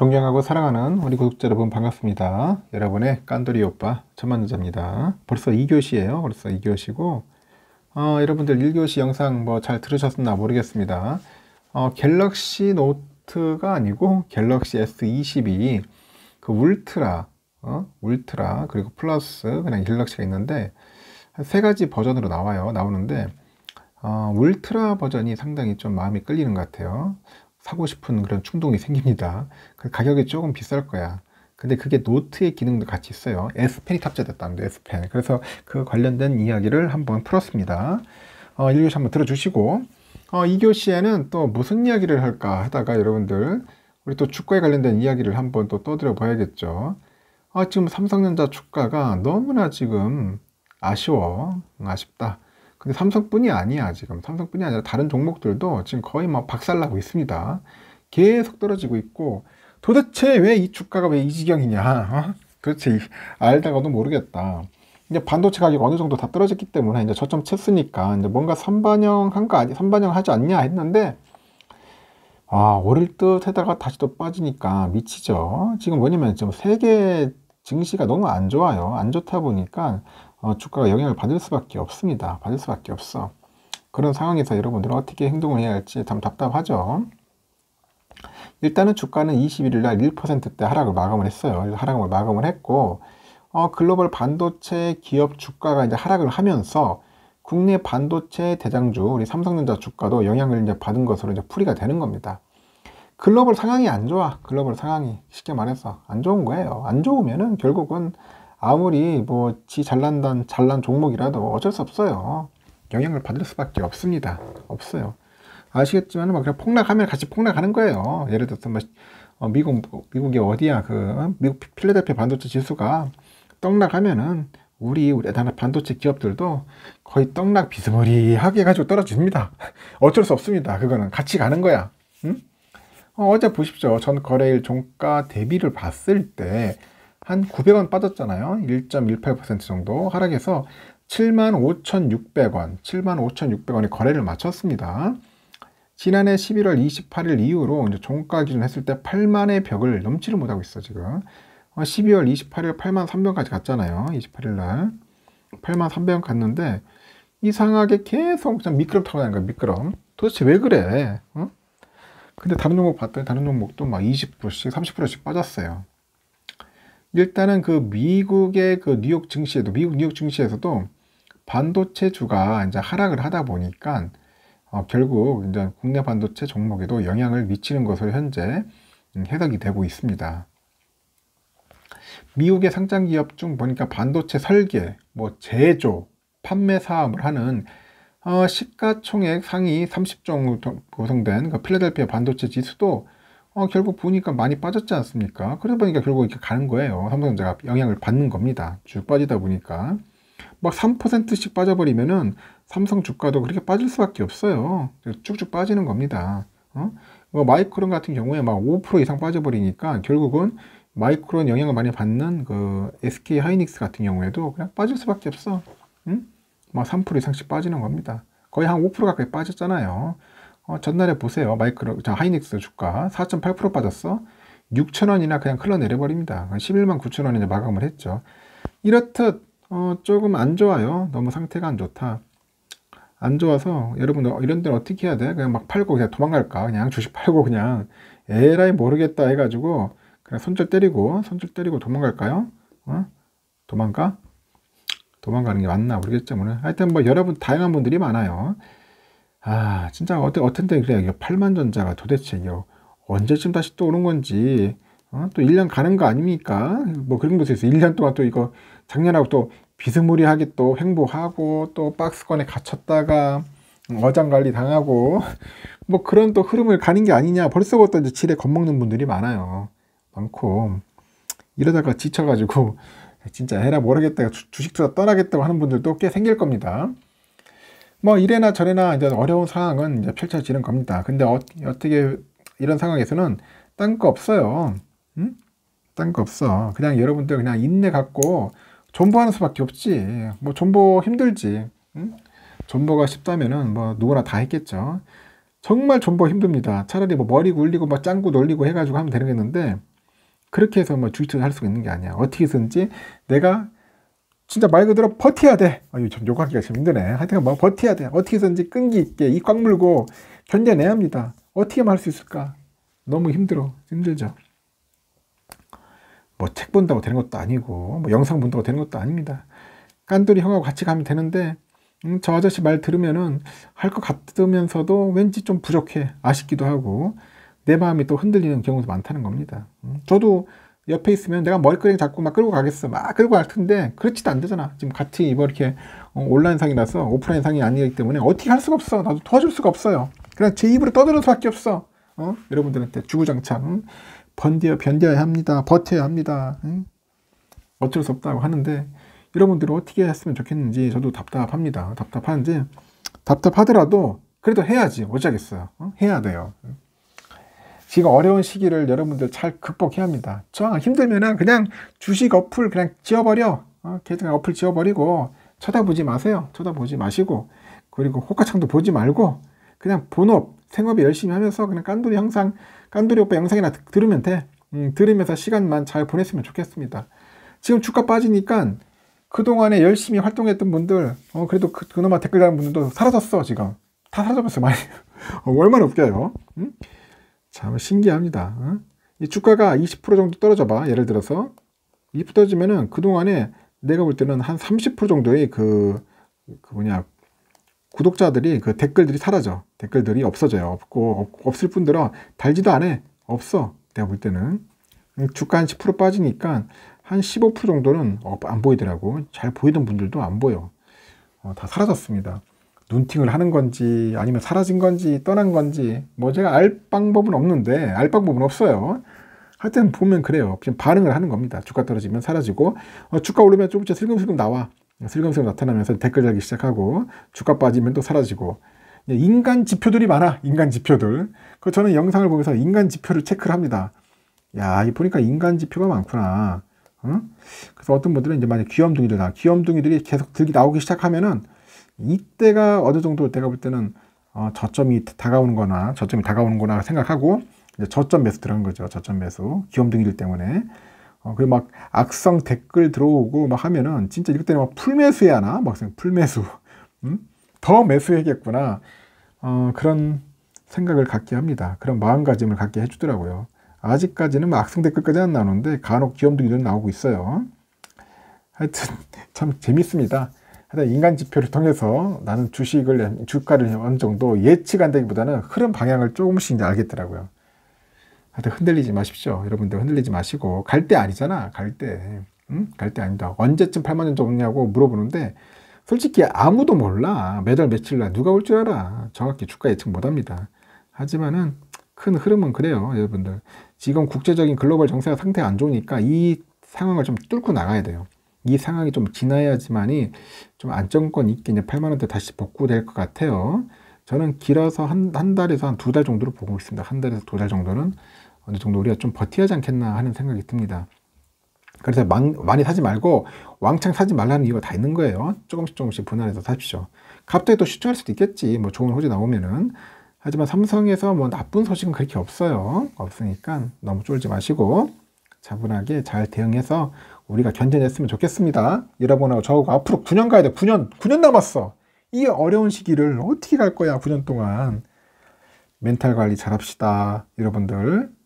존경하고 사랑하는 우리 구독자 여러분 반갑습니다. 여러분의 깐돌이 오빠 천만여자입니다. 벌써 2교시예요. 벌써 2교시고 어, 여러분들 1교시 영상 뭐 잘 들으셨나 모르겠습니다. 어, 갤럭시 노트가 아니고 갤럭시 S22 그 울트라 어? 울트라 그리고 플러스 그냥 갤럭시가 있는데 세 가지 버전으로 나와요. 나오는데 어, 울트라 버전이 상당히 좀 마음이 끌리는 것 같아요. 사고 싶은 그런 충동이 생깁니다. 그 가격이 조금 비쌀 거야. 근데 그게 노트의 기능도 같이 있어요. S펜이 탑재됐다는데 S펜. 그래서 그 관련된 이야기를 한번 풀었습니다. 어, 1교시 한번 들어주시고 어, 2교시에는 또 무슨 이야기를 할까 하다가 여러분들 우리 또 주가에 관련된 이야기를 한번 또 떠들어 봐야겠죠. 어, 지금 삼성전자 주가가 너무나 지금 아쉬워. 음, 아쉽다. 근데 삼성뿐이 아니야 지금 삼성뿐이 아니라 다른 종목들도 지금 거의 막 박살나고 있습니다. 계속 떨어지고 있고 도대체 왜 이 주가가 왜 이 지경이냐? 어? 도대체 알다가도 모르겠다. 이제 반도체 가격 어느 정도 다 떨어졌기 때문에 이제 저점 쳤으니까 이제 뭔가 선반영한 거 아니 선반영하지 않냐 했는데 아 오를 듯 하다가 다시 또 빠지니까 미치죠. 지금 뭐냐면 지금 세계 증시가 너무 안 좋아요. 안 좋다 보니까 어, 주가가 영향을 받을 수밖에 없습니다. 받을 수밖에 없어. 그런 상황에서 여러분들은 어떻게 행동을 해야 할지 참 답답하죠. 일단은 주가는 21일 날 1%대 하락을 마감을 했어요. 하락을 마감을 했고 어, 글로벌 반도체 기업 주가가 이제 하락을 하면서 국내 반도체 대장주 우리 삼성전자 주가도 영향을 이제 받은 것으로 이제 풀이가 되는 겁니다. 글로벌 상황이 안 좋아. 글로벌 상황이 쉽게 말해서 안 좋은 거예요. 안 좋으면은 결국은 아무리 뭐 지 잘난단 잘난 종목이라도 어쩔 수 없어요. 영향을 받을 수밖에 없습니다. 없어요. 아시겠지만 막 뭐 그냥 폭락하면 같이 폭락하는 거예요. 예를 들어서 뭐 어, 미국 미국이 어디야 그 어? 미국 필라델피아 반도체 지수가 떡락하면은 우리 우리 나라 반도체 기업들도 거의 떡락 비스무리하게 해 가지고 떨어집니다. 어쩔 수 없습니다. 그거는 같이 가는 거야. 응? 어, 어제 보십시오. 전 거래일 종가 대비를 봤을 때한 900원 빠졌잖아요. 1.18% 정도 하락해서 75,600원, 75,600원이 거래를 마쳤습니다. 지난해 11월 28일 이후로 이제 종가 기준 했을 때 8만의 벽을 넘지를 못하고 있어 지금. 12월 어, 28일 8만 3 0원까지 갔잖아요. 28일 날 8만 3 0원 갔는데 이상하게 계속 그냥 미끄럼 타고 다니는 거야. 미끄럼. 도대체 왜 그래? 어? 근데 다른 종목 봤더니 다른 종목도 막 20%씩 30%씩 빠졌어요. 일단은 그 미국의 그 뉴욕 증시에도 미국 뉴욕 증시에서도 반도체 주가 이제 하락을 하다 보니까 어, 결국 이제 국내 반도체 종목에도 영향을 미치는 것으로 현재 음, 해석이 되고 있습니다. 미국의 상장 기업 중 보니까 반도체 설계, 뭐 제조, 판매 사업을 하는 어, 시가총액 상위 3 0종 구성된 그 필라델피아 반도체 지수도 어, 결국 보니까 많이 빠졌지 않습니까? 그러다 보니까 결국 이렇게 가는 거예요. 삼성전자가 영향을 받는 겁니다. 쭉 빠지다 보니까. 막 3%씩 빠져버리면은 삼성 주가도 그렇게 빠질 수밖에 없어요. 쭉쭉 빠지는 겁니다. 어? 뭐 마이크론 같은 경우에 막 5% 이상 빠져버리니까 결국은 마이크론 영향을 많이 받는 그 SK 하이닉스 같은 경우에도 그냥 빠질 수밖에 없어. 응? 막 3% 이상씩 빠지는 겁니다. 거의 한 5% 가까이 빠졌잖아요. 어, 전날에 보세요. 마이크로, 자, 하이닉스 주가 4.8% 빠졌어. 6천원이나 그냥 흘러내려버립니다. 11만 9천원에 마감을 했죠. 이렇듯 어, 조금 안 좋아요. 너무 상태가 안 좋다. 안 좋아서 여러분 이런 데는 어떻게 해야 돼? 그냥 막 팔고 그냥 도망갈까? 그냥 주식 팔고 그냥 에라이 모르겠다 해가지고 그냥 손절 때리고 손절 때리고 도망갈까요? 어? 도망가? 도망가는 게 맞나 모르겠죠. 오 하여튼 뭐 여러분 다양한 분들이 많아요. 아 진짜 어때 어텐데 그래 이거 만 전자가 도대체 이거 언제쯤 다시 또 오는 건지 어? 또 1년 가는 거 아닙니까? 뭐 그런 것도 있어 1년 동안 또 이거 작년하고 또 비스무리하게 또 횡보하고 또 박스권에 갇혔다가 어장관리 당하고 뭐 그런 또 흐름을 가는 게 아니냐 벌써부터 이제 지레 겁먹는 분들이 많아요 많고 이러다가 지쳐가지고 진짜 해라 모르겠다 주식 투자 떠나겠다고 하는 분들도 꽤 생길 겁니다 뭐 이래나 저래나 이제 어려운 상황은 이제 펼쳐지는 겁니다. 근데 어, 떻게 이런 상황에서는 딴 거 없어요. 응? 딴 거 없어. 그냥 여러분들 그냥 인내 갖고 존버하는 수밖에 없지. 뭐 존버 힘들지. 응? 존버가 쉽다면은 뭐 누구나 다 했겠죠. 정말 존버 힘듭니다. 차라리 뭐 머리 굴리고 막 뭐 짱구 놀리고 해가지고 하면 되겠는데 는 그렇게 해서 뭐 주식 투자 할 수가 있는 게 아니야. 어떻게든지 내가 진짜 말 그대로 버텨야 돼. 아유, 참 욕하기가 참 힘드네. 하여튼 뭐 버텨야 돼. 어떻게든지 끈기 있게 이 꽉 물고 견뎌내야 합니다. 어떻게 말수 있을까? 너무 힘들어. 힘들죠. 뭐 책 본다고 되는 것도 아니고 뭐 영상 본다고 되는 것도 아닙니다. 깐돌이 형하고 같이 가면 되는데 음, 저 아저씨 말 들으면은 할 것 같으면서도 왠지 좀 부족해 아쉽기도 하고 내 마음이 또 흔들리는 경우도 많다는 겁니다. 음, 저도 옆에 있으면 내가 머리끄덩이 잡고 막 끌고 가겠어. 막 끌고 갈 텐데 그렇지도 안 되잖아. 지금 같이 뭐 이렇게 어, 온라인상이라서 오프라인상이 아니기 때문에 어떻게 할 수가 없어. 나도 도와줄 수가 없어요. 그냥 제 입으로 떠드는 수밖에 없어. 어? 여러분들한테 주구장창 번디어 변디어야 합니다. 버텨야 합니다. 응? 어쩔 수 없다고 하는데 여러분들은 어떻게 했으면 좋겠는지 저도 답답합니다. 답답한지 답답하더라도 그래도 해야지 어쩌겠어요. 어? 해야 돼요. 지금 어려운 시기를 여러분들 잘 극복해야 합니다. 저힘들면 그냥 주식 어플 그냥 지워버려. 어, 계속 어플 지워버리고 쳐다보지 마세요. 쳐다보지 마시고 그리고 호가창도 보지 말고 그냥 본업 생업에 열심히 하면서 그냥 깐돌이 영상 깐돌이 오빠 영상이나 들으면 돼. 음, 들으면서 시간만 잘 보냈으면 좋겠습니다. 지금 주가 빠지니까 그동안에 열심히 활동했던 분들 어 그래도 그, 그놈아 댓글 그 다는 분들도 사라졌어 지금 다사라져어 많이 어, 얼마나 웃겨요 응? 음? 참 신기합니다. 어? 이 주가가 20% 정도 떨어져 봐. 예를 들어서 2 떨어지면은 그동안에 내가 볼 때는 한 30% 정도의 그, 그 뭐냐 구독자들이 그 댓글들이 사라져. 댓글들이 없어져요. 없고 없을 뿐더러 달지도 않아. 없어. 내가 볼 때는 음, 주가 한 10% 빠지니까 한 15% 정도는 어, 안 보이더라고. 잘 보이던 분들도 안 보여. 어, 다 사라졌습니다. 눈팅을 하는 건지 아니면 사라진 건지 떠난 건지 뭐 제가 알 방법은 없는데 알 방법은 없어요. 하여튼 보면 그래요. 지금 반응을 하는 겁니다. 주가 떨어지면 사라지고 어, 주가 오르면 조금씩 슬금슬금 나와. 슬금슬금 나타나면서 댓글 달기 시작하고 주가 빠지면 또 사라지고 예, 인간 지표들이 많아. 인간 지표들. 그 저는 영상을 보면서 인간 지표를 체크를 합니다. 야, 이 보니까 인간 지표가 많구나. 응? 그래서 어떤 분들은 이제 만약 귀염둥이들다 귀염둥이들이 계속 들기 나오기 시작하면은 이때가 어느 정도 내가 볼 때는 어, 저점이 다가오는 거나 저점이 다가오는 거나 생각하고 이제 저점 매수 들어간 거죠. 저점 매수. 기염등기들 때문에. 어, 그리고 막 악성 댓글 들어오고 막 하면은 진짜 이럴 때는 막 풀매수해야 하나? 막 풀매수. 음? 더 매수해야겠구나. 어, 그런 생각을 갖게 합니다. 그런 마음가짐을 갖게 해주더라고요. 아직까지는 막 악성 댓글까지 안 나오는데 간혹 기염등기들은 나오고 있어요. 하여튼 참 재밌습니다. 하여튼 인간 지표를 통해서 나는 주식을 주가를 어느 정도 예측한다기보다는 흐름 방향을 조금씩 이제 알겠더라고요. 하여튼 흔들리지 마십시오. 여러분들 흔들리지 마시고 갈 때 아니잖아. 갈 때. 응? 갈 때 아니다. 언제쯤 8만 원 정도냐고 물어보는데 솔직히 아무도 몰라. 매달 며칠 날 누가 올 줄 알아. 정확히 주가 예측 못 합니다. 하지만은 큰 흐름은 그래요, 여러분들. 지금 국제적인 글로벌 정세 가 상태 가안 좋으니까 이 상황을 좀 뚫고 나가야 돼요. 이 상황이 좀 지나야지만이 좀 안정권 있게 이제 8만 원대 다시 복구될 것 같아요. 저는 길어서 한, 한 달에서 한 두 달정도로 보고 있습니다. 한 달에서 두 달 정도는 어느 정도 우리가 좀버티야지 않겠나 하는 생각이 듭니다. 그래서 망, 많이 사지 말고 왕창 사지 말라는 이유가 다 있는 거예요. 조금씩 조금씩 분할해서 사십시오. 갑자기 또 슈팅할 수도 있겠지. 뭐 좋은 호재 나오면은. 하지만 삼성에서 뭐 나쁜 소식은 그렇게 없어요. 없으니까 너무 쫄지 마시고 차분하게잘 대응해서 우리가 견뎌냈으면 좋겠습니다. 여러분하고 저하고 앞으로 9년 가야 돼. 9년, 9년 남았어. 이 어려운 시기를 어떻게 갈 거야, 9년 동안. 멘탈 관리 잘 합시다, 여러분들.